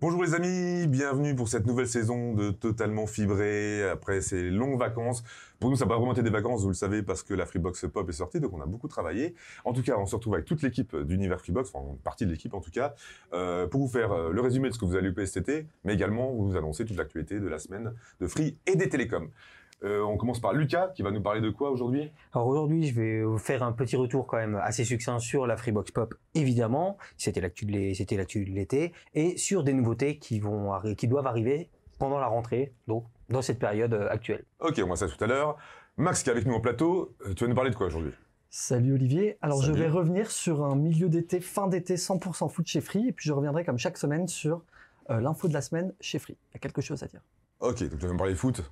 Bonjour les amis, bienvenue pour cette nouvelle saison de Totalement Fibré, après ces longues vacances. Pour nous, ça n'a pas vraiment été des vacances, vous le savez, parce que la Freebox Pop est sortie, donc on a beaucoup travaillé. En tout cas, on se retrouve avec toute l'équipe d'Univers Freebox, enfin partie de l'équipe en tout cas, euh, pour vous faire euh, le résumé de ce que vous allez louper cet été, mais également vous annoncer toute l'actualité de la semaine de Free et des télécoms. Euh, on commence par Lucas qui va nous parler de quoi aujourd'hui Alors aujourd'hui, je vais vous faire un petit retour quand même assez succinct sur la Freebox Pop, évidemment. C'était l'actu de l'été et sur des nouveautés qui vont qui doivent arriver pendant la rentrée, donc dans cette période euh, actuelle. Ok, on ça tout à l'heure. Max qui est avec nous au plateau, euh, tu vas nous parler de quoi aujourd'hui Salut Olivier. Alors je vais revenir sur un milieu d'été, fin d'été 100% foot chez Free, et puis je reviendrai comme chaque semaine sur l'info de la semaine chez Free. Il y a quelque chose à dire. Ok, donc tu vas me parler foot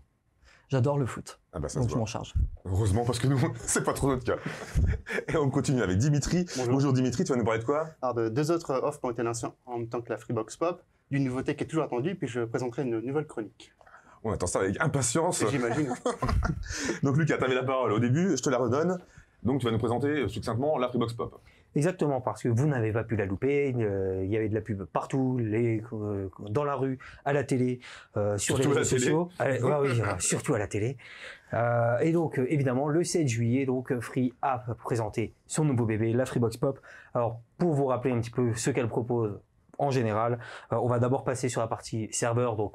J'adore le foot. Ah bah, donc je m'en charge. Heureusement parce que nous, c'est pas trop notre cas. Et on continue avec Dimitri. Bonjour, Dimitri, tu vas nous parler de quoi de deux autres offres qui ont été lancées en même temps que la Freebox Pop, d'une nouveauté qui est toujours attendue, puis je présenterai une nouvelle chronique. On attend ça avec impatience. J'imagine. donc Lucas, avais la parole au début, je te la redonne. Donc tu vas nous présenter succinctement la Freebox Pop. Exactement, parce que vous n'avez pas pu la louper. il euh, y avait de la pub partout, les, euh, dans la rue, à la télé, euh, sur les réseaux sociaux. surtout à la télé. et donc, évidemment, le 7 juillet, donc Free a présenté son nouveau bébé, la Freebox Pop. Alors, pour vous rappeler un petit peu ce qu'elle propose en général, on va d'abord passer sur la partie serveur, donc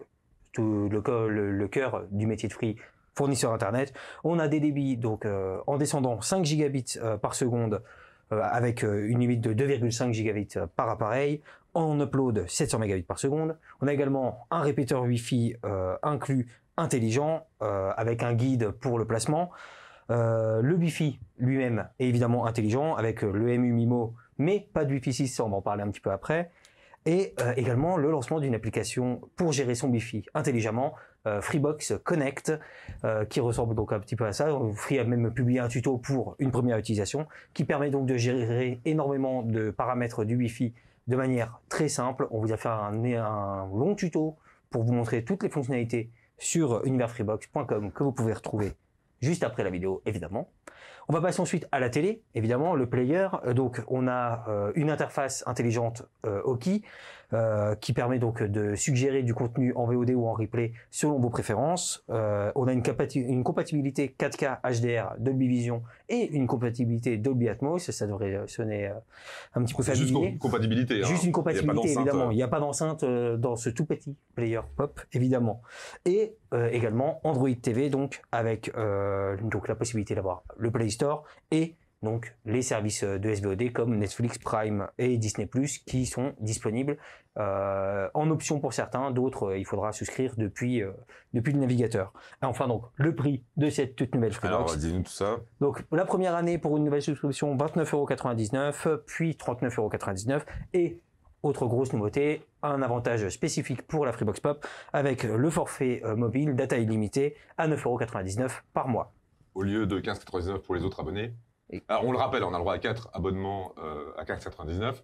tout le, cœur du métier de Free, fournisseur internet. On a des débits donc en descendant 5 gigabits par seconde euh, avec euh, une limite de 2,5 gigabits euh, par appareil, en upload 700 mégabits par seconde. On a également un répéteur Wi-Fi inclus intelligent avec un guide pour le placement. le Wi-Fi lui-même est évidemment intelligent avec le MU MIMO, mais pas de Wi-Fi 6. on va en parler un petit peu après. Et également le lancement d'une application pour gérer son Wi-Fi intelligemment euh, Freebox Connect, euh, qui ressemble donc un petit peu à ça. Free a même publié un tuto pour une première utilisation, qui permet donc de gérer énormément de paramètres du Wi-Fi de manière très simple. On vous a fait un, long tuto pour vous montrer toutes les fonctionnalités sur universfreebox.com que vous pouvez retrouver juste après la vidéo, évidemment. On va passer ensuite à la télé, évidemment, le player. Euh, donc, on a une interface intelligente euh, euh, qui permet donc de suggérer du contenu en VOD ou en replay selon vos préférences. Euh, on a une, compatibilité 4K HDR Dolby Vision et une compatibilité Dolby Atmos. Ça devrait euh, sonner un petit peu familier. Hein. Juste une compatibilité. Juste une compatibilité, évidemment. Il n'y a pas d'enceinte dans ce tout petit player pop, évidemment. Et également Android TV, donc avec donc la possibilité d'avoir le Play Store et donc les services euh, de SVOD comme Netflix, Prime et Disney+, qui sont disponibles euh, en option pour certains, d'autres euh, il faudra souscrire depuis, depuis le navigateur. Enfin donc, le prix de cette toute nouvelle Freebox. Alors, dis-nous tout ça. Donc, la première année pour une nouvelle souscription, 29,99€, puis 39,99€ et autre grosse nouveauté, un avantage spécifique pour la Freebox Pop avec le forfait mobile data Illimité à 9,99€ par mois. Au lieu de 15,99€ pour les autres abonnés alors, ah, on le rappelle, on a le droit à 4 abonnements euh, à 4,99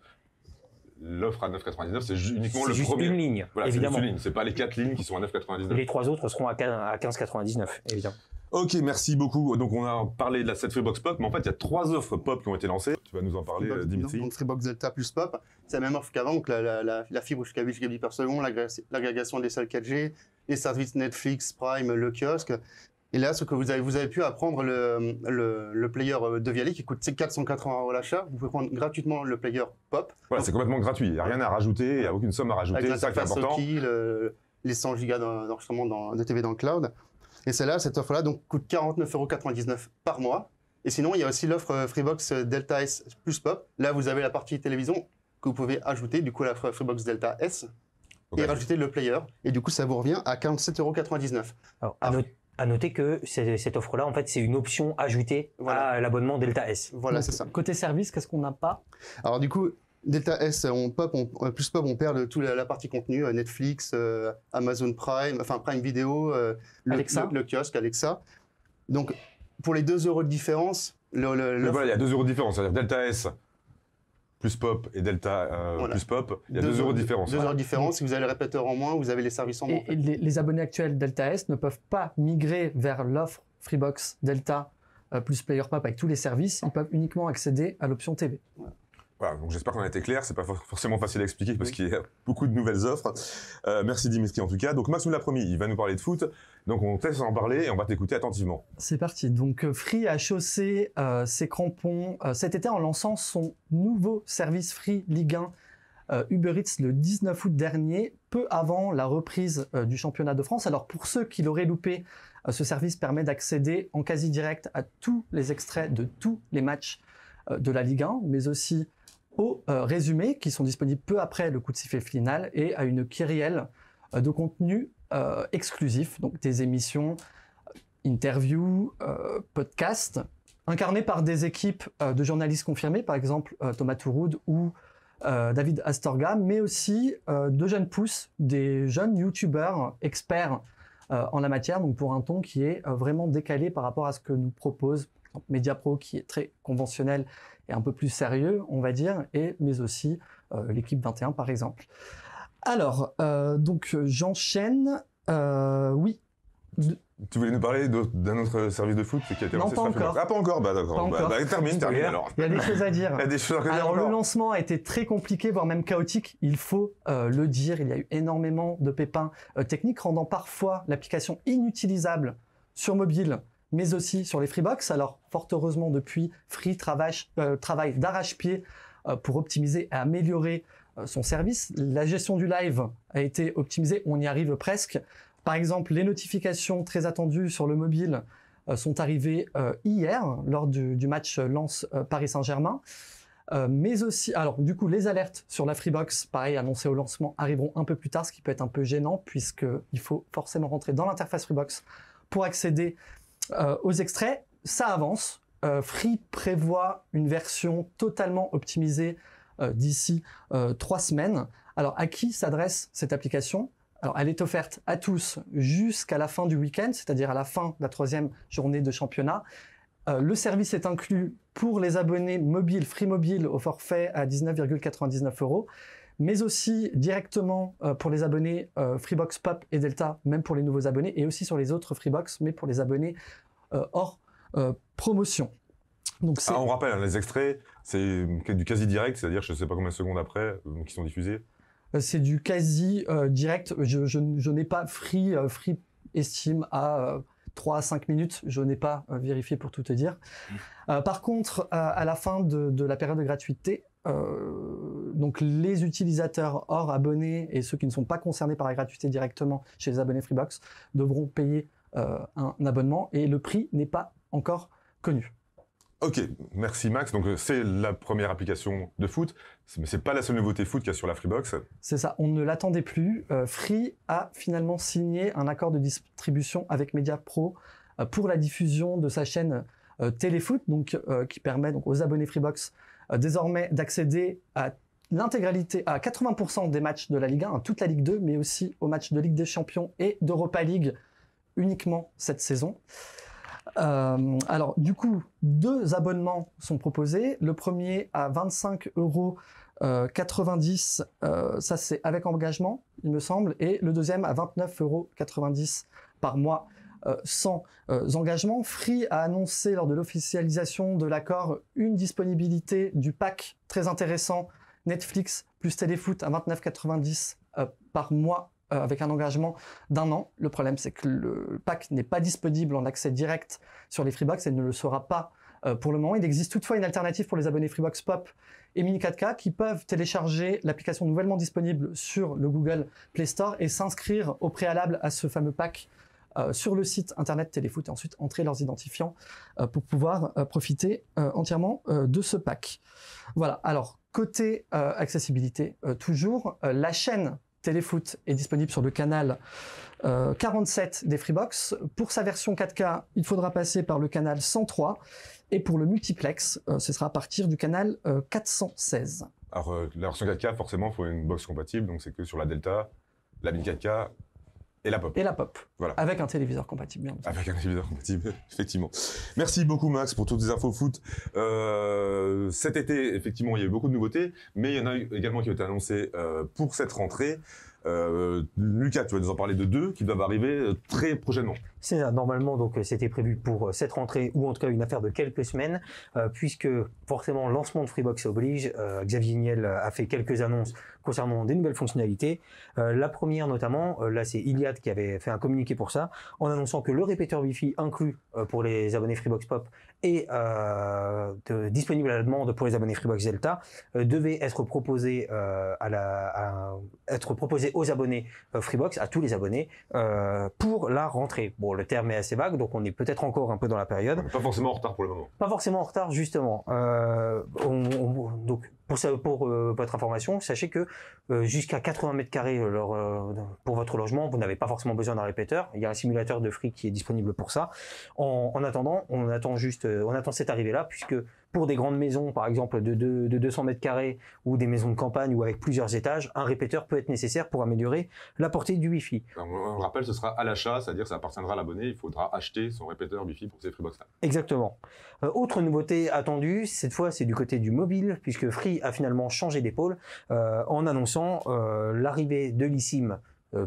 l'offre à 9,99, c'est uniquement le juste premier. une ligne. évidemment. c'est pas les quatre lignes qui sont à 9,99. Les trois autres seront à 15,99, évidemment. Ok, merci beaucoup. Donc on a parlé de la 7 Freebox Pop, mais en fait il y a trois offres Pop qui ont été lancées. Tu vas nous en parler, euh, Dimitri. Donc Freebox Delta plus Pop, c'est la même offre qu'avant, donc la, fibre jusqu'à 8 gigabits par seconde, l'agrégation des salles 4G, les services Netflix, Prime, le kiosque. Et là, ce que vous avez, vous avez pu apprendre, le, le, player euh, de Viali qui coûte 480 euros l'achat, vous pouvez prendre gratuitement le player Pop. Voilà, c'est complètement gratuit, il n'y a rien à rajouter, il n'y a aucune somme à rajouter, c'est ça qui est les 100 gigas d'enregistrement de TV dans le cloud. Et celle-là, cette offre-là, donc coûte euros par mois. Et sinon, il y a aussi l'offre euh, Freebox euh, Delta S plus Pop. Là, vous avez la partie télévision que vous pouvez ajouter, du coup, la Freebox Delta S. Et rajouter le player. Et du coup, ça vous revient à euros. Alors, ah. à, à, à noter que cette offre-là, en fait, c'est une option ajoutée voilà. à l'abonnement Delta S. Voilà, c'est ça. Côté service, qu'est-ce qu'on n'a pas Alors du coup, Delta S, on euh, plus pop, on perd toute la, partie contenu, euh, Netflix, euh, Amazon Prime, enfin Prime Video, le, kiosque, Alexa. Donc, pour les 2 euros de différence, le, il y a 2 euros de différence. C'est-à-dire Delta S, plus pop et Delta euh, plus pop, il y a deux euros de différence. 2 euros de différence, si vous avez le répéteur en moins, vous avez les services en moins. les, abonnés actuels Delta S ne peuvent pas migrer vers l'offre Freebox Delta euh, plus Player Pop avec tous les services, ils peuvent uniquement accéder à l'option TV donc j'espère qu'on a été clair. C'est pas forcément facile à expliquer parce qu'il y a beaucoup de nouvelles offres. Euh, merci Dimitri en tout cas. Donc Max nous l'a promis, il va nous parler de foot. Donc on teste en parler et on va t'écouter attentivement. C'est parti. Donc euh, Free a chaussé euh, ses crampons cet été en lançant son nouveau service Free Ligue 1 Uber Eats le 19 août dernier, peu avant la reprise du championnat de France. Alors pour ceux qui l'auraient loupé, ce service permet d'accéder en quasi direct à tous les extraits de tous les matchs de la Ligue 1, mais aussi aux euh, résumés qui sont disponibles peu après le coup de sifflet final et à une kyrielle euh, de contenu euh, exclusif, donc des émissions, interviews, podcasts, incarnés par des équipes de journalistes confirmés, par exemple Thomas Touroud ou David Astorga, mais aussi de jeunes pousses, des jeunes youtubeurs experts en la matière, donc pour un ton qui est vraiment décalé par rapport à ce que nous propose media pro qui est très conventionnel et un peu plus sérieux, on va dire, et mais aussi euh, l'équipe 21 par exemple. Alors, euh, donc j'enchaîne. Euh, oui. Tu voulais nous parler d'un autre service de foot qui a été lancé pas encore. Ah, pas encore, bah d'accord. Bah, bah, termine, termine alors. Il y a des choses à dire. Il y a des choses à dire. Alors, le lancement a été très compliqué, voire même chaotique, il faut le dire. Il y a eu énormément de pépins techniques rendant parfois l'application inutilisable sur mobile mais aussi sur les Freebox. Alors, fort heureusement, depuis, Free euh, travaille, d'arrache-pied euh, pour optimiser et améliorer euh, son service. La gestion du live a été optimisée, on y arrive presque. Par exemple, les notifications très attendues sur le mobile sont arrivées hier, lors du, match lance paris Saint-Germain. mais aussi, alors du coup, les alertes sur la Freebox, pareil, annoncées au lancement, arriveront un peu plus tard, ce qui peut être un peu gênant puisque il faut forcément rentrer dans l'interface Freebox pour accéder euh, aux extraits, ça avance. Euh, free prévoit une version totalement optimisée euh, d'ici trois semaines. Alors à qui s'adresse cette application alors, elle est offerte à tous jusqu'à la fin du week-end, c'est-à-dire à la fin de la troisième journée de championnat. le service est inclus pour les abonnés mobiles, free mobile au forfait à 19,99 euros mais aussi directement euh, pour les abonnés euh, Freebox Pop et Delta, même pour les nouveaux abonnés, et aussi sur les autres Freebox, mais pour les abonnés euh, hors promotion. Donc ah, on rappelle, hein, les extraits, c'est du quasi direct, c'est-à-dire je ne sais pas combien de secondes après qui sont diffusés. C'est du quasi direct. Je, n'ai pas free, free estime à 3 à 5 minutes, je n'ai pas vérifié pour tout te dire. Mmh. par contre, à la fin de la période de gratuité, donc les utilisateurs hors abonnés et ceux qui ne sont pas concernés par la gratuité directement chez les abonnés Freebox devront payer euh, un abonnement et le prix n'est pas encore connu. Ok, merci Max. Donc euh, c'est la première application de foot, mais c'est pas la seule nouveauté foot qu'il y a sur la Freebox. C'est ça, on ne l'attendait plus. Euh, Free a finalement signé un accord de distribution avec Media Pro pour la diffusion de sa chaîne Téléfoot, donc qui permet donc aux abonnés Freebox désormais d'accéder à l'intégralité à 80% des matchs de la Ligue 1, toute la Ligue 2, mais aussi aux matchs de Ligue des Champions et d'Europa League uniquement cette saison. Euh, alors du coup, deux abonnements sont proposés. Le premier à 25 euros. Euh, euh, ça c'est avec engagement, il me semble, et le deuxième à 29,90 euros par mois sans engagement. Free a annoncé lors de l'officialisation de l'accord une disponibilité du pack très intéressant Netflix plus Téléfoot à 29,90 euh, par mois euh, avec un engagement d'un an. Le problème, c'est que le pack n'est pas disponible en accès direct sur les Freebox et ne le sera pas euh, pour le moment. Il existe toutefois une alternative pour les abonnés Freebox Pop et Mini 4K qui peuvent télécharger l'application nouvellement disponible sur le Google Play Store et s'inscrire au préalable à ce fameux pack sur le site internet Téléfoot et ensuite entrer leurs identifiants pour pouvoir profiter entièrement de ce pack. Voilà, alors Côté euh, accessibilité, euh, toujours, euh, la chaîne Téléfoot est disponible sur le canal 47 des Freebox. Pour sa version 4K, il faudra passer par le canal 103. Et pour le multiplex, ce sera à partir du canal 416. Alors, la version 4K, forcément, il faut une box compatible. Donc, c'est que sur la Delta, la 1000 4K et la pop. Et la pop. Voilà. Avec un téléviseur compatible, bien Avec un téléviseur compatible, effectivement. Merci beaucoup, Max, pour toutes les infos foot. Euh, cet été, effectivement, il y a eu beaucoup de nouveautés, mais il y en a également qui ont été annoncées euh, pour cette rentrée. Euh, Lucas, tu vas nous en parler de deux qui doivent arriver euh, très prochainement. C'est normalement, donc euh, c'était prévu pour cette rentrée ou en tout cas une affaire de quelques semaines, puisque forcément lancement de Freebox oblige. Xavier Niel a fait quelques annonces concernant des nouvelles fonctionnalités. la première notamment, là c'est Iliad qui avait fait un communiqué pour ça, en annonçant que le répéteur Wi-Fi inclus pour les abonnés Freebox Pop et disponible à la demande pour les abonnés Freebox Delta devait être proposé à la être proposé aux abonnés euh, Freebox, à tous les abonnés, euh, pour la rentrée. Bon, le terme est assez vague, donc on est peut-être encore un peu dans la période. Pas forcément en retard pour le moment. Pas forcément en retard, justement. Euh, donc, pour, ça, pour votre information, sachez que jusqu'à 80 mètres carrés leur pour votre logement, vous n'avez pas forcément besoin d'un répéteur. Il y a un simulateur de free qui est disponible pour ça. En, en attendant, on attend juste, on attend cette arrivée-là puisque pour des grandes maisons, par exemple de, 200 mètres carrés ou des maisons de campagne ou avec plusieurs étages, un répéteur peut être nécessaire pour améliorer la portée du Wi-Fi. Ben, on rappelle, ce sera à l'achat, c'est-à-dire ça appartiendra à l'abonné, il faudra acheter son répéteur Wi-Fi pour ses Freebox Exactement. Euh, autre nouveauté attendue, cette fois c'est du côté du mobile, puisque Free a finalement changé d'épaule euh, en annonçant euh, l'arrivée de l'eSIM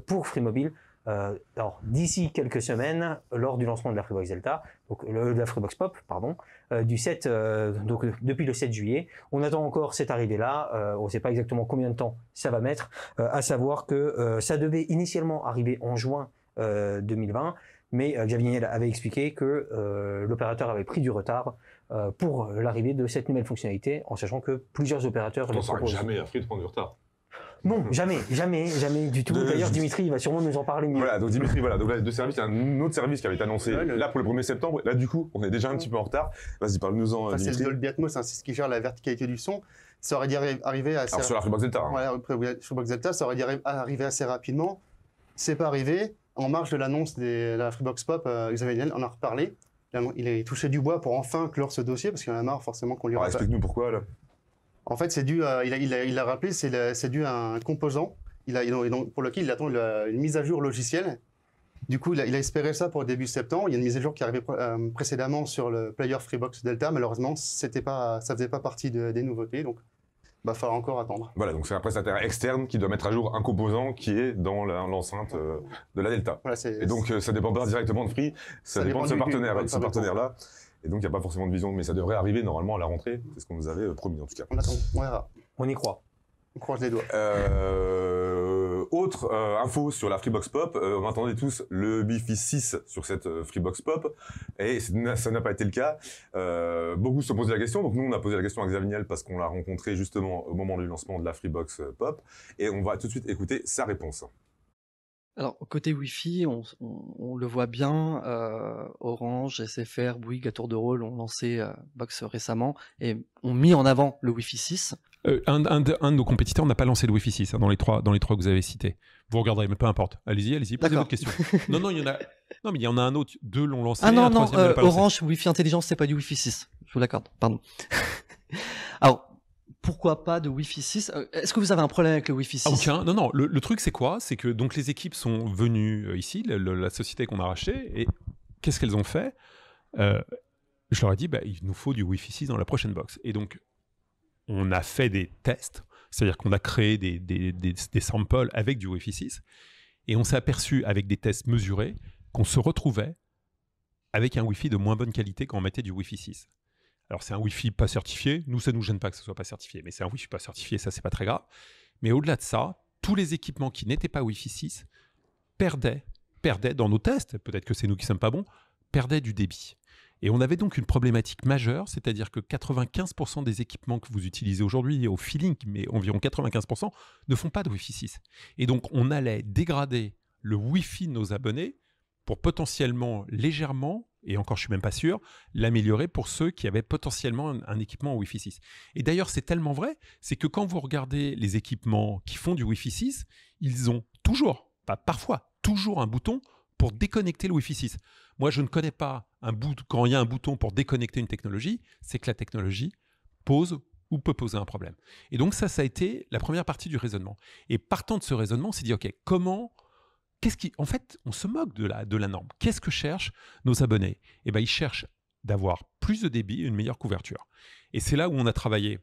pour Free Mobile euh, alors d'ici quelques semaines, lors du lancement de la Freebox Delta, donc de la Freebox Pop, pardon, euh, du 7, euh, donc depuis le 7 juillet, on attend encore cette arrivée-là. on ne sait pas exactement combien de temps ça va mettre. à savoir que ça devait initialement arriver en juin 2020, mais Xavier avait expliqué que l'opérateur avait pris du retard pour l'arrivée de cette nouvelle fonctionnalité, en sachant que plusieurs opérateurs. On ne jamais à de prendre du retard. Non, jamais, jamais, jamais du tout. D'ailleurs, Dimitri il va sûrement nous en parler Voilà, donc Dimitri, voilà, donc là, deux il y a un autre service qui avait été annoncé là pour le 1er septembre. Là, du coup, on est déjà un petit peu en retard. Vas-y, parle-nous-en. Enfin, c'est le Dolby Atmos, hein, c'est ce qui gère la verticalité du son. Ça aurait dû arriver assez. Alors, sur la Freebox Delta. Hein. Freebox Delta, ça aurait dû arriver assez rapidement. C'est pas arrivé. En marge de l'annonce de la Freebox Pop, euh, Xavier Niel en a reparlé il est touché du bois pour enfin clore ce dossier parce qu'il en a marre forcément qu'on lui. reste explique-nous pourquoi là. En fait, c'est dû, il, l'a rappelé, c'est dû à un composant il a, donc, pour lequel il attend une mise à jour logicielle. Du coup, il a, espéré ça pour début septembre. Il y a une mise à jour qui arrivait arrivée euh, précédemment sur le player Freebox Delta. Malheureusement, c'était pas, ça faisait pas partie des nouveautés, donc va bah, falloir encore attendre. Voilà, donc c'est un prestataire externe qui doit mettre à jour un composant qui est dans l'enceinte euh, de la Delta. et donc euh, ça dépend pas directement de Free, ça, dépend, de ce partenaire, de ce partenaire là. Et donc, il n'y a pas forcément de vision, mais ça devrait arriver normalement à la rentrée. C'est ce qu'on nous avait euh, promis, en tout cas. On attend, on On y croit. On croise les doigts. Euh, autre euh, info sur la Freebox Pop, on attendait tous le Bifi 6 sur cette Freebox Pop, et ça n'a pas été le cas. beaucoup se posaient la question, donc nous on a posé la question à Xavier parce qu'on l'a rencontré justement au moment du lancement de la Freebox Pop, et on va tout de suite écouter sa réponse. Alors, côté Wi-Fi, on, le voit bien, euh, Orange, SFR, Bouygues, à tour de rôle ont lancé euh, Box récemment et ont mis en avant le Wi-Fi 6. Euh, un, de, nos compétiteurs n'a pas lancé le Wi-Fi 6 hein, dans, les trois, dans les trois que vous avez cités. Vous regarderez, mais peu importe. Allez-y, allez-y, posez votre question. non, non, il y en a. Non, mais il y en a un autre. Deux l'ont lancé. Ah non, Orange, Wi-Fi intelligence, c'est pas du Wi-Fi 6. Je vous l'accorde, pardon. Alors, pourquoi pas de Wi-Fi 6 euh, Est-ce que vous avez un problème avec le Wi-Fi 6 Aucun. Non, non. Le, truc, c'est quoi C'est que donc les équipes sont venues euh, ici, la société qu'on a rachetée, et qu'est-ce qu'elles ont fait euh, Je leur ai dit, bah, il nous faut du Wi-Fi 6 dans la prochaine box. Et donc, on a fait des tests, c'est-à-dire qu'on a créé des, des, samples avec du Wi-Fi 6, et on s'est aperçu avec des tests mesurés qu'on se retrouvait avec un Wi-Fi de moins bonne qualité quand on mettait du Wi-Fi 6. Alors c'est un Wi-Fi pas certifié. Nous, ça nous gêne pas que ce soit pas certifié, mais c'est un Wi-Fi pas certifié, ça c'est pas très grave. Mais au-delà de ça, tous les équipements qui n'étaient pas Wi-Fi 6 perdaient, perdaient dans nos tests. Peut-être que c'est nous qui sommes pas bons, perdaient du débit. Et on avait donc une problématique majeure, c'est-à-dire que 95% des équipements que vous utilisez aujourd'hui au feeling, mais environ 95%, ne font pas de Wi-Fi 6. Et donc on allait dégrader le Wi-Fi de nos abonnés pour potentiellement légèrement et encore je suis même pas sûr, l'améliorer pour ceux qui avaient potentiellement un, équipement en Wi-Fi 6. Et d'ailleurs, c'est tellement vrai, c'est que quand vous regardez les équipements qui font du Wi-Fi 6, ils ont toujours, pas bah, parfois, toujours un bouton pour déconnecter le Wi-Fi 6. Moi, je ne connais pas un bout, quand il y a un bouton pour déconnecter une technologie, c'est que la technologie pose ou peut poser un problème. Et donc ça, ça a été la première partie du raisonnement. Et partant de ce raisonnement, c'est dit, OK, comment qu'est-ce qui, en fait, on se moque de la, de la norme. Qu'est-ce que cherchent nos abonnés Eh ben, ils cherchent d'avoir plus de débit et une meilleure couverture. Et c'est là où on a travaillé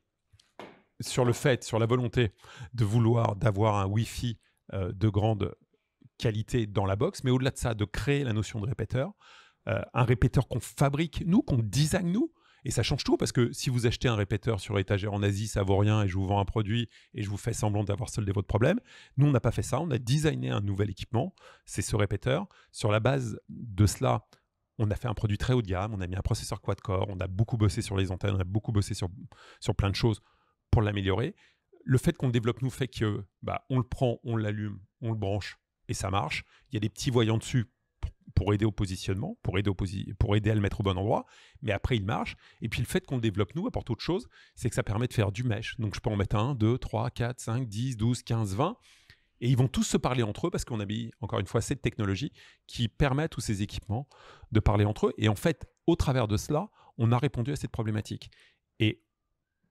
sur le fait, sur la volonté de vouloir d'avoir un Wi-Fi euh, de grande qualité dans la box, mais au-delà de ça, de créer la notion de répéteur, euh, un répéteur qu'on fabrique nous, qu'on design nous, et ça change tout parce que si vous achetez un répéteur sur étagère en Asie, ça vaut rien et je vous vends un produit et je vous fais semblant d'avoir soldé votre problème. Nous, on n'a pas fait ça. On a designé un nouvel équipement. C'est ce répéteur. Sur la base de cela, on a fait un produit très haut de gamme. On a mis un processeur quad-core. On a beaucoup bossé sur les antennes. On a beaucoup bossé sur, sur plein de choses pour l'améliorer. Le fait qu'on développe nous fait que bah, on le prend, on l'allume, on le branche et ça marche. Il y a des petits voyants dessus pour aider au positionnement, pour aider, à le mettre au bon endroit, mais après il marche. Et puis le fait qu'on le développe nous apporte autre chose, c'est que ça permet de faire du mesh. Donc je peux en mettre un, deux, trois, quatre, cinq, dix, douze, quinze, vingt, Et ils vont tous se parler entre eux parce qu'on a mis, encore une fois, cette technologie qui permet à tous ces équipements de parler entre eux. Et en fait, au travers de cela, on a répondu à cette problématique. Et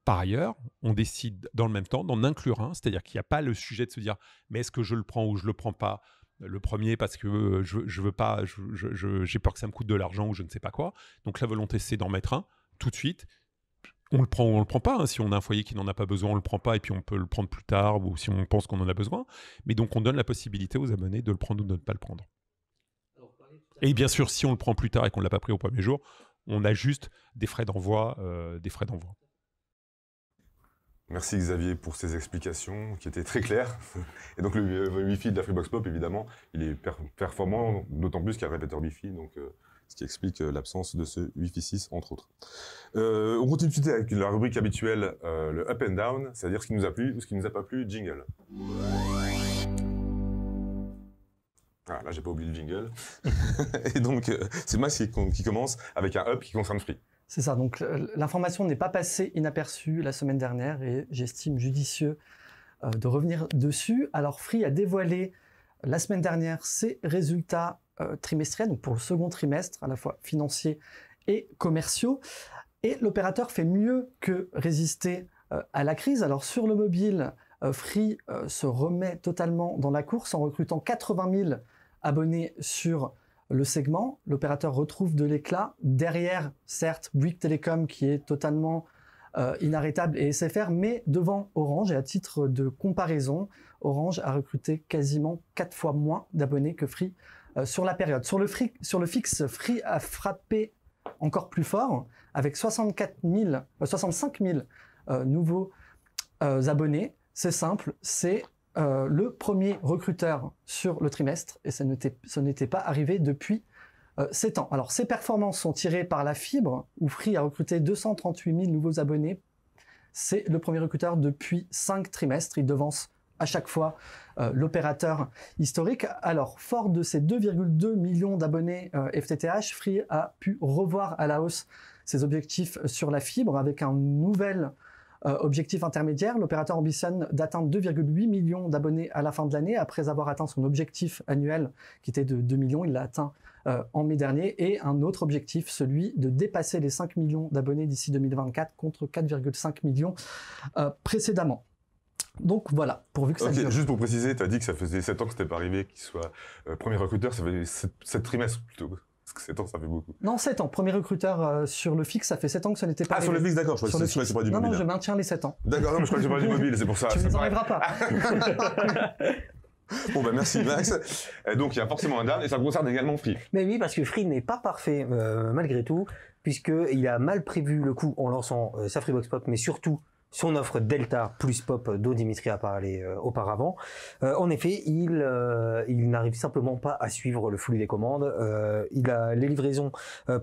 par ailleurs, on décide dans le même temps d'en inclure un, c'est-à-dire qu'il n'y a pas le sujet de se dire mais est-ce que je le prends ou je ne le prends pas le premier parce que euh, je, veux pas, j'ai peur que ça me coûte de l'argent ou je ne sais pas quoi. Donc la volonté c'est d'en mettre un tout de suite. On le prend, on le prend pas. Hein. Si on a un foyer qui n'en a pas besoin, on le prend pas et puis on peut le prendre plus tard ou si on pense qu'on en a besoin. Mais donc on donne la possibilité aux abonnés de le prendre ou de ne pas le prendre. Et bien sûr, si on le prend plus tard et qu'on l'a pas pris au premier jour, on a juste des frais d'envoi, euh, des frais d'envoi. Merci Xavier pour ces explications qui étaient très claires. Et donc le Wi-Fi de la Freebox Pop, évidemment, il est performant, d'autant plus qu'il y a un répéteur Wi-Fi, donc, euh, ce qui explique euh, l'absence de ce Wi-Fi 6, entre autres. Euh, on continue tout avec la rubrique habituelle, le up and down, c'est-à-dire ce qui nous a plu ou ce qui nous a pas plu, jingle. Ah, là, j'ai pas oublié le jingle. Et donc, c'est moi qui, qui commence avec un up qui concerne Free. C'est ça. Donc l'information n'est pas passée inaperçue la semaine dernière et j'estime judicieux euh, de revenir dessus. Alors Free a dévoilé euh, la semaine dernière ses résultats euh, trimestriels, donc pour le second trimestre, à la fois financiers et commerciaux. Et l'opérateur fait mieux que résister à la crise. Alors sur le mobile, Free se remet totalement dans la course en recrutant 80 000 abonnés sur le segment, l'opérateur retrouve de l'éclat derrière, certes, Bouygues Telecom qui est totalement euh, inarrêtable et SFR, mais devant Orange. Et à titre de comparaison, Orange a recruté quasiment quatre fois moins d'abonnés que Free euh, sur la période. Sur le, fixe, Free a frappé encore plus fort avec 65 000 euh, nouveaux abonnés. C'est simple, c'est euh, le premier recruteur sur le trimestre et ce n'était pas arrivé depuis euh, sept 7 ans. Alors ces performances sont tirées par la fibre où Free a recruté 238 000 nouveaux abonnés. C'est le premier recruteur depuis 5 trimestres. Il devance à chaque fois euh, l'opérateur historique. Alors, fort de ses 2,2 millions d'abonnés FTTH, Free a pu revoir à la hausse ses objectifs sur la fibre avec un nouvel euh, objectif intermédiaire, l'opérateur ambitionne d'atteindre 2,8 millions d'abonnés à la fin de l'année après avoir atteint son objectif annuel qui était de 2 millions, il l'a atteint euh, en mai dernier, et un autre objectif, celui de dépasser les 5 millions d'abonnés d'ici 2024 contre 4,5 millions euh, précédemment. Donc voilà, pourvu que ça Juste pour préciser, tu as dit que ça faisait 7 ans que c'était pas arrivé, qu'il soit premier recruteur, ça faisait 7 trimestres plutôt. 7 ans, ça fait beaucoup. Non, 7 ans. Premier recruteur euh, sur le fixe, ça fait 7 ans que ça n'était pas. Ah, sur le fixe, d'accord. Je crois que c'est pas du mobile. Non, non, je maintiens les 7 ans. D'accord, non, mais je crois que c'est pas du mobile, c'est pour ça. Tu ne enlèveras pas. Bon bah merci Max. Donc il y a forcément un dame et ça concerne également Free. Mais oui parce que Free n'est pas parfait euh, malgré tout puisqu'il a mal prévu le coup en lançant euh, sa Freebox Pop mais surtout son offre Delta plus Pop dont Dimitri a parlé euh, auparavant. Euh, en effet, il, euh, il n'arrive simplement pas à suivre le flux des commandes. il a, les livraisons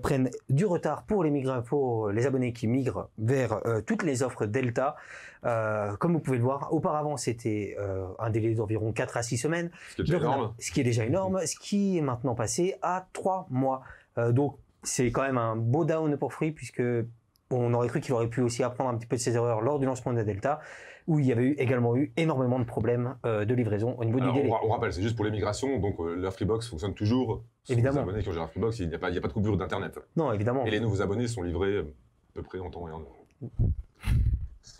prennent du retard pour les migrants, pour les abonnés qui migrent vers toutes les offres Delta. comme vous pouvez le voir, auparavant c'était un délai d'environ 4 à 6 semaines, ce qui est déjà énorme, ce qui est, maintenant passé à 3 mois. donc c'est quand même un beau down pour Free puisque on aurait cru qu'il aurait pu aussi apprendre un petit peu de ses erreurs lors du lancement de la Delta, où il y avait eu, également eu énormément de problèmes euh, de livraison au niveau du délai. On, rappelle, c'est juste pour les migrations, donc euh, la Freebox fonctionne toujours. évidemment. Les abonnés qui ont la Freebox, il n'y a, pas de coupure d'Internet. Non, évidemment. Et les nouveaux abonnés sont livrés euh, à peu près en temps et en heure.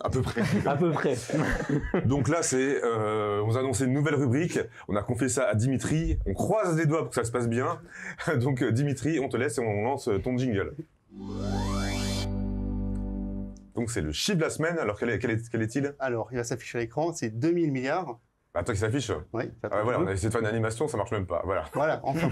À peu près. à peu près. Donc là, c'est, euh, on a annoncé une nouvelle rubrique. On a confié ça à Dimitri. On croise les doigts pour que ça se passe bien. Donc Dimitri, on te laisse et on lance ton jingle. Donc c'est le chiffre de la semaine. Alors quel, est, il Alors il va s'afficher à l'écran, c'est 2000 milliards. Attends bah, qu'il s'affiche Oui. Ah, voilà, on a essayé de faire une animation, ça marche même pas. Voilà. Voilà, enfin.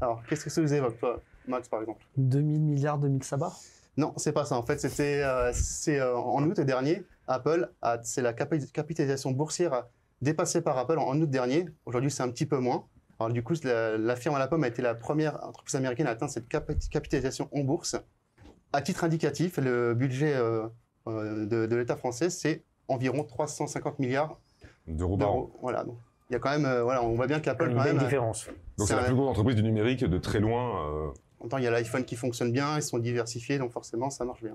Alors qu'est-ce que ça vous évoque, toi, Max, par exemple 2000 milliards, 2000 sabbats non, c'est pas ça. En fait, c'était euh, c'est euh, en août dernier, Apple, a, c'est la capitalisation boursière dépassée par Apple en, août dernier. Aujourd'hui, c'est un petit peu moins. Alors du coup, la, firme à la pomme a été la première entreprise américaine à atteindre cette capitalisation en bourse. À titre indicatif, le budget euh, euh, de, l'État français, c'est environ 350 milliards d'euros par an. Voilà, donc il y a quand même, euh, voilà, on voit bien qu'Apple quand même. Une euh, différence. Donc c'est la plus grosse entreprise du numérique de très loin. Euh... En temps, il y a l'iPhone qui fonctionne bien, ils sont diversifiés, donc forcément, ça marche bien.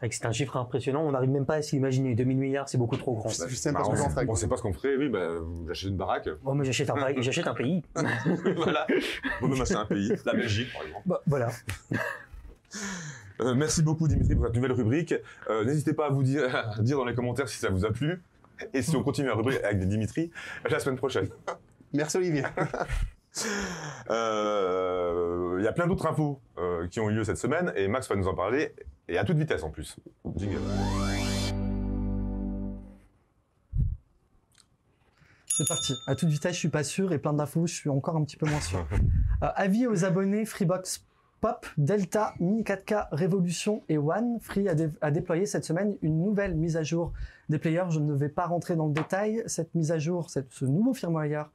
C'est c'est un chiffre impressionnant, on n'arrive même pas à s'imaginer. 2000 milliards, c'est beaucoup trop grand. on, ne sait pas ce qu'on ferait, oui, j'achète bah, une baraque. Oh, mais j'achète un, pays. voilà, bon, c'est un pays, la Belgique par exemple. Bah, voilà. Euh, merci beaucoup Dimitri pour cette nouvelle rubrique. Euh, n'hésitez pas à vous dire, dans les commentaires si ça vous a plu et si on continue la rubrique avec Dimitri la semaine prochaine. Merci Olivier. Euh, il y a plein d'autres infos qui ont eu lieu cette semaine et Max va nous en parler et à toute vitesse en plus. C'est parti. À toute vitesse, je suis pas sûr et plein d'infos, je suis encore un petit peu moins sûr. avis aux abonnés Freebox Pop, Delta, Mini 4K, Révolution et One, Free a, déployé cette semaine une nouvelle mise à jour des players. Je ne vais pas rentrer dans le détail. Cette mise à jour, ce nouveau firmware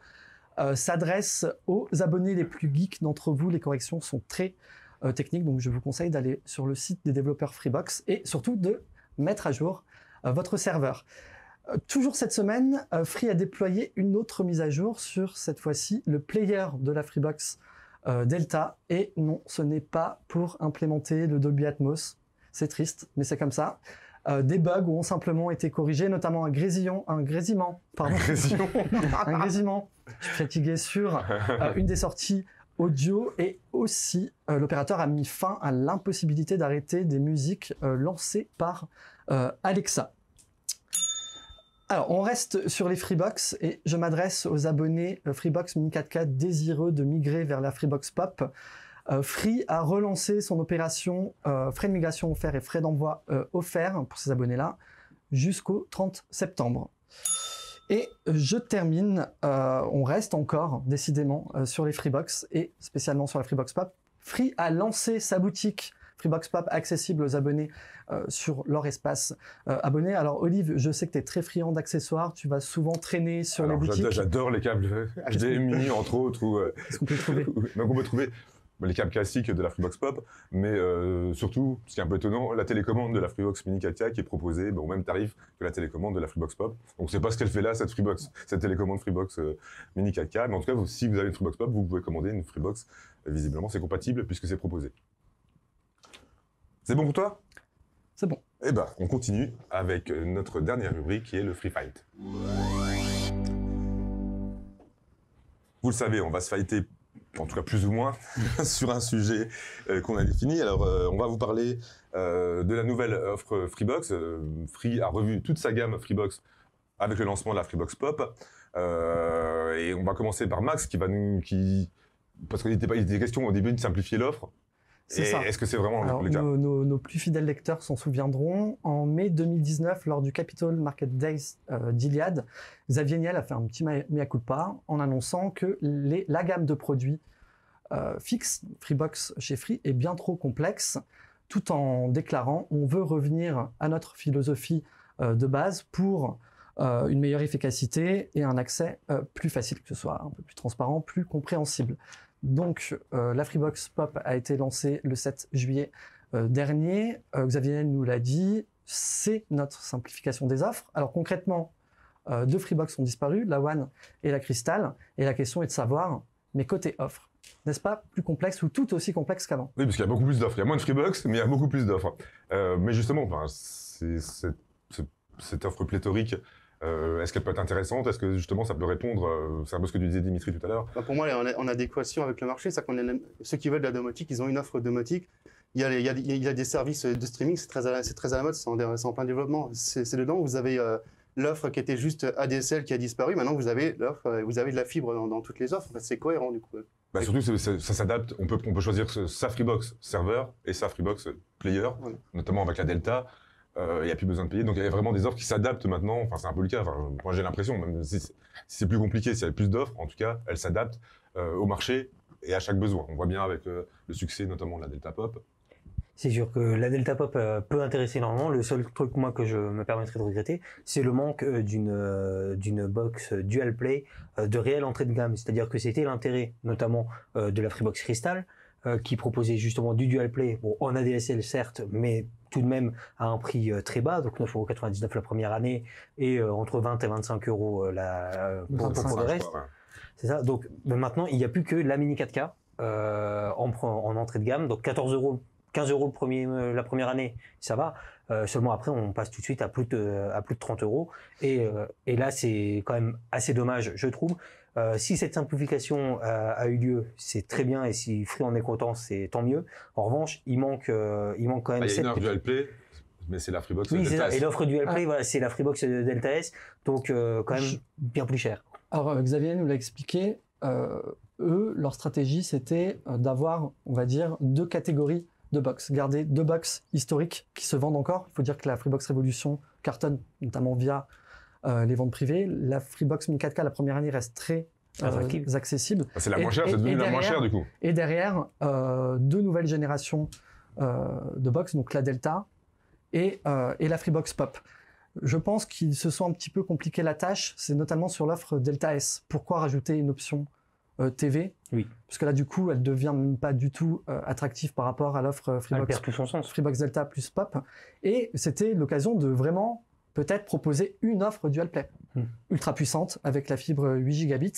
euh, s'adresse aux abonnés les plus geeks d'entre vous. Les corrections sont très euh, techniques, donc je vous conseille d'aller sur le site des développeurs Freebox et surtout de mettre à jour euh, votre serveur. Toujours cette semaine, Free a déployé une autre mise à jour sur cette fois-ci le player de la Freebox euh, Delta. Et non, ce n'est pas pour implémenter le Dolby Atmos. C'est triste, mais c'est comme ça. Euh, des bugs ont simplement été corrigés, notamment un grésillon, un grésillement, pardon. Un grésillon. grésillement. Je suis fatigué sur euh, une des sorties audio et aussi l'opérateur a mis fin à l'impossibilité d'arrêter des musiques lancées par Alexa. Alors, on reste sur les Freebox et je m'adresse aux abonnés euh, Freebox Mini 4K désireux de migrer vers la Freebox Pop. Euh, Free a relancé son opération euh, frais de migration offert et frais d'envoi offert pour ces abonnés-là jusqu'au 30 septembre. Et je termine, on reste encore décidément sur les Freebox et spécialement sur la Freebox Pop. Free a lancé sa boutique Freebox Pop accessible aux abonnés euh, sur leur espace euh, abonné. Alors Olive, je sais que tu es très friand d'accessoires, tu vas souvent traîner sur les boutiques. J'adore les câbles HDMI entre autres euh, est ce qu'on peut trouver donc on peut trouver les câbles classiques de la Freebox Pop, mais surtout, ce qui est un peu étonnant, la télécommande de la Freebox Mini Katia qui est proposée ben, au même tarif que la télécommande de la Freebox Pop. Donc c'est pas ce qu'elle fait là cette Freebox, cette télécommande Freebox euh, Mini Katia, mais en tout cas, si vous avez une Freebox Pop, vous pouvez commander une Freebox. Visiblement, c'est compatible puisque c'est proposé. C'est bon pour toi C'est bon. Eh ben, on continue avec euh, notre dernière rubrique qui est le free fight. Vous le savez, on va se fighter, en tout cas plus ou moins, sur un sujet euh, qu'on a défini. Alors, euh, on va vous parler de la nouvelle offre Freebox. Free a revu toute sa gamme Freebox avec le lancement de la Freebox Pop. et on va commencer par Max qui va nous, qui, parce qu'il était, pas, il était question au début de simplifier l'offre. C'est ça. Est-ce que c'est vraiment le nos, plus fidèles lecteurs s'en souviendront. En mai 2019, lors du Capital Market Days euh, d'Iliad, Xavier Niel a fait un petit mea culpa en annonçant que les, la gamme de produits euh, fixe Freebox chez Free est bien trop complexe, tout en déclarant on veut revenir à notre philosophie euh, de base pour euh, une meilleure efficacité et un accès plus facile, que ce soit un peu plus transparent, plus compréhensible. Donc, euh, la Freebox Pop a été lancée le 7 juillet euh, dernier. Euh, Xavier nous l'a dit, c'est notre simplification des offres. Alors concrètement, deux Freebox ont disparu, la One et la Crystal. Et la question est de savoir, mais côté offre, n'est-ce pas plus complexe ou tout aussi complexe qu'avant Oui, parce qu'il y a beaucoup plus d'offres. Il y a moins de Freebox, mais il y a beaucoup plus d'offres. mais justement, cette offre pléthorique euh, est-ce qu'elle peut être intéressante Est-ce que justement ça peut répondre euh, C'est un peu ce que disait Dimitri tout à l'heure. Bah, pour moi, en adéquation avec le marché. ceux qui veulent de la domotique, ils ont une offre domotique. Il y a, des services de streaming, c'est très, à la, très à la mode, c'est en, plein développement. C'est dedans, vous avez euh, l'offre qui était juste ADSL qui a disparu. Maintenant, vous avez l'offre, vous avez de la fibre dans, toutes les offres. c'est cohérent du coup. Bah surtout, ça, s'adapte. On peut, on peut choisir sa Freebox serveur et sa Freebox player, notamment avec la Delta. Euh, il n'y a plus besoin de payer. Donc il y a vraiment des offres qui s'adaptent maintenant. Enfin, c'est un peu le cas. moi, j'ai l'impression, même si c'est plus compliqué, s'il y a plus d'offres, en tout cas, elles s'adaptent euh, au marché et à chaque besoin. On voit bien avec euh, le succès notamment de la Delta Pop, c'est sûr que la Delta Pop peut intéresser énormément. Le seul truc moi que je me permettrais de regretter, c'est le manque d'une d'une box dual play de réelle entrée de gamme. C'est-à-dire que c'était l'intérêt notamment de la Freebox Crystal, euh, qui proposait justement du dual play, bon, en ADSL certes, mais tout de même à un prix euh, très bas, donc 9,99€ la première année et euh, entre 20 et 25 euros la pour, le reste. C'est ça. Donc maintenant, il n'y a plus que la mini 4K en, en entrée de gamme, donc 14 euros 15 euros le premier, la première année, ça va. Euh, seulement après, on passe tout de suite à plus de, à plus de 30 euros. Et, euh, et là, c'est quand même assez dommage, je trouve. Euh, si cette simplification a, eu lieu, c'est très bien, et si Free en est content, c'est tant mieux. En revanche, il manque, il manque quand même. Ah, il y a mais c'est la Freebox oui, de Delta S. Et l'offre du LP ah. voilà, c'est la Freebox Delta S, donc quand même bien plus cher. Alors Xavier nous l'a expliqué. eux, leur stratégie, c'était d'avoir, on va dire, deux catégories de box. Garder deux box historiques qui se vendent encore. Il faut dire que la Freebox Révolution cartonne, notamment via euh, les ventes privées. La Freebox 4 k la première année, reste très ah, euh, accessible. Ah, c'est la moins chère, c'est devenu la moins chère du coup. Et derrière, euh, deux nouvelles générations de box, donc la Delta et, et la Freebox Pop. Je pense qu'ils se sont un petit peu compliqué la tâche, c'est notamment sur l'offre Delta S. Pourquoi rajouter une option euh, TV. Oui. Parce que là, du coup, elle devient pas du tout euh, attractive par rapport à l'offre euh, Freebox, Freebox Delta plus Pop. Et c'était l'occasion de vraiment peut-être proposer une offre dual play hmm. ultra puissante avec la fibre 8 gigabits.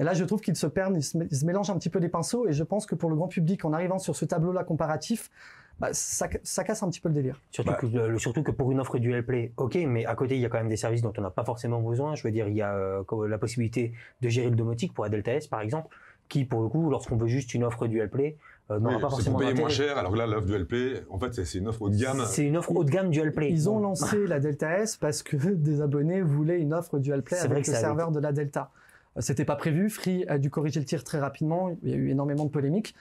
Et là, je trouve qu'ils se perdent, ils se, mélangent un petit peu les pinceaux et je pense que pour le grand public, en arrivant sur ce tableau-là comparatif, bah, ça, casse un petit peu le délire. Surtout, bah. que, euh, surtout que pour une offre du play, ok, mais à côté, il y a quand même des services dont on n'a pas forcément besoin. Je veux dire, il y a euh, la possibilité de gérer le domotique pour la Delta S, par exemple, qui, pour le coup, lorsqu'on veut juste une offre du play, euh, pas forcément. Payer moins cher. Alors là, l'offre du LP, en fait, c'est une offre haut de gamme. C'est une offre haut de gamme du Play. Ils ont lancé la Delta S parce que des abonnés voulaient une offre du Play avec le serveur de la Delta. Euh, c'était pas prévu. Free a dû corriger le tir très rapidement. Il y a eu énormément de polémiques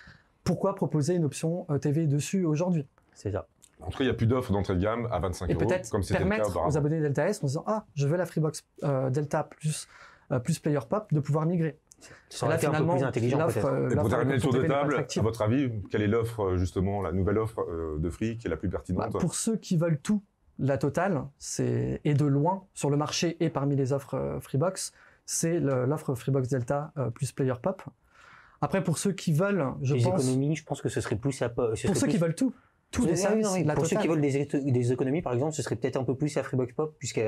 pourquoi proposer une option euh, TV dessus aujourd'hui C'est ça. En tout cas, il n'y a plus d'offres d'entrée de gamme à 25 et euros. peut-être permettre le aux abonnés Delta S en disant Ah, je veux la Freebox euh, Delta plus, euh, plus Player Pop de pouvoir migrer. C'est là, finalement, un peu plus intelligent pour terminer le tour de table, à votre avis, quelle est l'offre, justement, la nouvelle offre de Free qui est la plus pertinente bah, Pour ceux qui veulent tout, la totale, c'est, et de loin, sur le marché et parmi les offres Freebox, c'est l'offre Freebox Delta plus Player Pop. Après, pour ceux qui veulent, je pense. économies, je pense que ce serait plus à. pour ceux qui veulent tout. services, pour ceux qui veulent des, économies, par exemple, ce serait peut-être un peu plus à Freebox Pop, puisqu'avec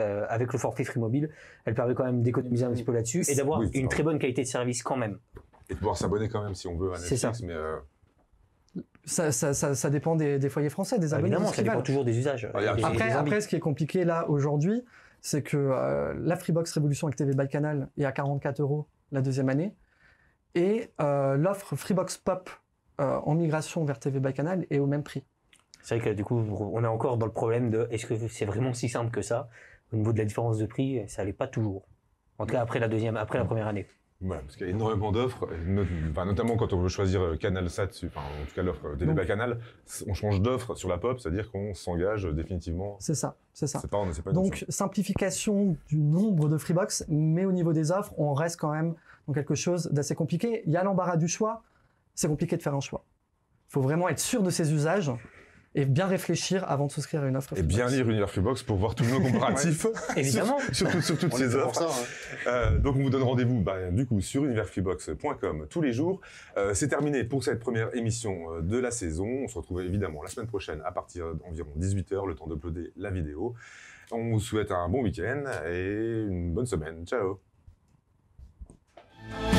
euh, le forfait Free Mobile, elle permet quand même d'économiser un petit peu là-dessus et d'avoir une très bonne qualité de service quand même. Et de pouvoir s'abonner quand même si on veut à Netflix, ça. mais. Euh, ça, ça, ça, dépend des, foyers français, des ah, abonnés. évidemment, ça dépend toujours des usages. Ah, après, après, ce qui est compliqué là aujourd'hui, c'est que euh, la Freebox Révolution avec TV by Canal est à 44 euros la deuxième année et euh, l'offre Freebox Pop euh, en migration vers TV by Canal est au même prix. C'est vrai que du coup, on est encore dans le problème de est-ce que c'est vraiment si simple que ça Au niveau de la différence de prix, ça n'allait pas toujours. En tout cas, après la deuxième, après la première année. parce qu'il y a énormément d'offres, notamment quand on veut choisir euh, Canal Sat, enfin en tout cas l'offre by Canal, on change d'offre sur la pop, c'est-à-dire qu'on s'engage définitivement. C'est ça, c'est ça. Donc simplification du nombre de Freebox, mais au niveau des offres, on reste quand même quelque chose d'assez compliqué. Il y a l'embarras du choix. C'est compliqué de faire un choix. Il faut vraiment être sûr de ses usages et bien réfléchir avant de souscrire à une offre. Et bien lire Univers Freebox pour voir tous nos comparatifs. Évidemment. sur, toutes ces offres. Hein. Euh, donc on vous donne rendez-vous bah, du coup sur universfreebox.com tous les jours. Euh, c'est terminé pour cette première émission euh, de la saison. On se retrouve évidemment la semaine prochaine à partir d'environ 18h, le temps d'uploader la vidéo. On vous souhaite un bon week-end et une bonne semaine. Ciao Bye.